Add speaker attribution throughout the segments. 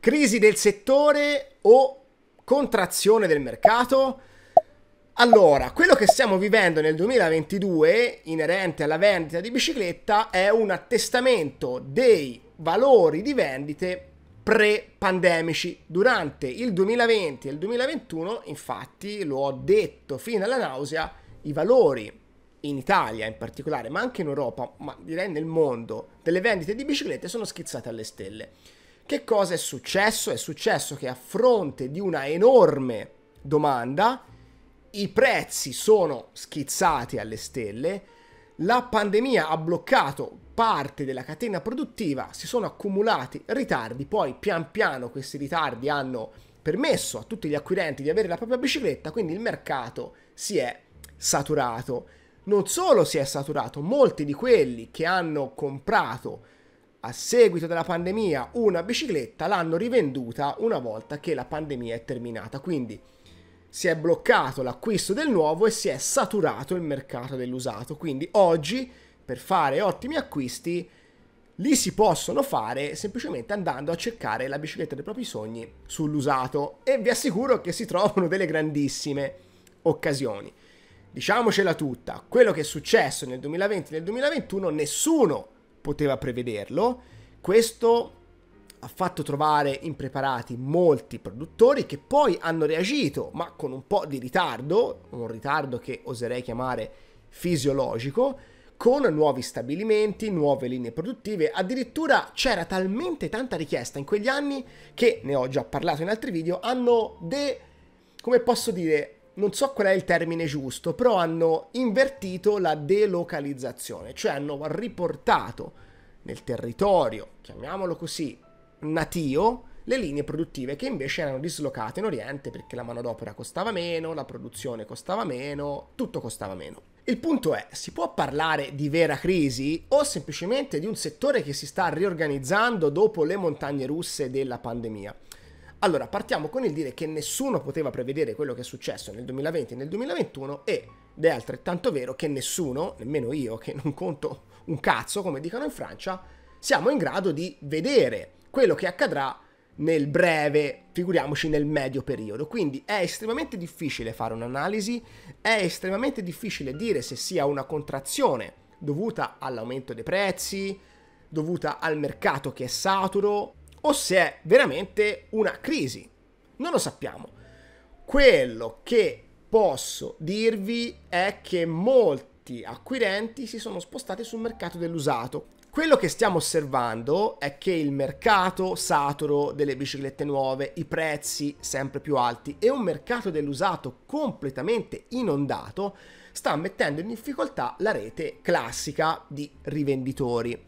Speaker 1: Crisi del settore o contrazione del mercato? Allora, quello che stiamo vivendo nel 2022, inerente alla vendita di bicicletta, è un attestamento dei valori di vendite pre-pandemici. Durante il 2020 e il 2021, infatti, lo ho detto fino alla nausea, i valori in Italia in particolare, ma anche in Europa, ma direi nel mondo, delle vendite di biciclette sono schizzate alle stelle. Che cosa è successo? È successo che a fronte di una enorme domanda i prezzi sono schizzati alle stelle, la pandemia ha bloccato parte della catena produttiva, si sono accumulati ritardi, poi pian piano questi ritardi hanno permesso a tutti gli acquirenti di avere la propria bicicletta, quindi il mercato si è saturato. Non solo si è saturato, molti di quelli che hanno comprato a seguito della pandemia una bicicletta l'hanno rivenduta una volta che la pandemia è terminata. Quindi si è bloccato l'acquisto del nuovo e si è saturato il mercato dell'usato. Quindi oggi per fare ottimi acquisti li si possono fare semplicemente andando a cercare la bicicletta dei propri sogni sull'usato e vi assicuro che si trovano delle grandissime occasioni. Diciamocela tutta, quello che è successo nel 2020 e nel 2021 nessuno poteva prevederlo. Questo ha fatto trovare impreparati molti produttori che poi hanno reagito, ma con un po' di ritardo, un ritardo che oserei chiamare fisiologico, con nuovi stabilimenti, nuove linee produttive, addirittura c'era talmente tanta richiesta in quegli anni che, ne ho già parlato in altri video, hanno de... come posso dire, non so qual è il termine giusto, però hanno invertito la delocalizzazione, cioè hanno riportato nel territorio, chiamiamolo così, natio, le linee produttive che invece erano dislocate in Oriente perché la manodopera costava meno, la produzione costava meno, tutto costava meno. Il punto è, si può parlare di vera crisi o semplicemente di un settore che si sta riorganizzando dopo le montagne russe della pandemia? Allora, partiamo con il dire che nessuno poteva prevedere quello che è successo nel 2020 e nel 2021 ed è altrettanto vero che nessuno, nemmeno io che non conto un cazzo come dicono in Francia, siamo in grado di vedere quello che accadrà nel breve, figuriamoci nel medio periodo. Quindi è estremamente difficile fare un'analisi, è estremamente difficile dire se sia una contrazione dovuta all'aumento dei prezzi, dovuta al mercato che è saturo, o se è veramente una crisi. Non lo sappiamo. Quello che posso dirvi è che molti acquirenti si sono spostati sul mercato dell'usato. Quello che stiamo osservando è che il mercato saturo delle biciclette nuove, i prezzi sempre più alti e un mercato dell'usato completamente inondato sta mettendo in difficoltà la rete classica di rivenditori.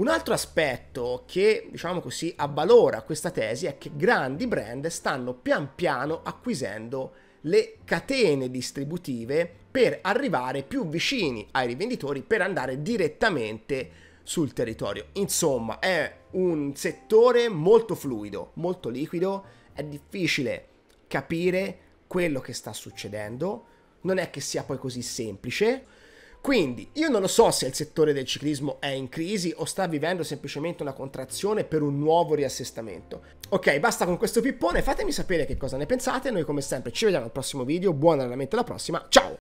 Speaker 1: Un altro aspetto che, diciamo così, avvalora questa tesi è che grandi brand stanno pian piano acquisendo le catene distributive per arrivare più vicini ai rivenditori, per andare direttamente sul territorio. Insomma, è un settore molto fluido, molto liquido, è difficile capire quello che sta succedendo, non è che sia poi così semplice. Quindi io non lo so se il settore del ciclismo è in crisi o sta vivendo semplicemente una contrazione per un nuovo riassestamento. Ok, basta con questo pippone, fatemi sapere che cosa ne pensate, noi come sempre ci vediamo al prossimo video, buon allenamento alla prossima, ciao!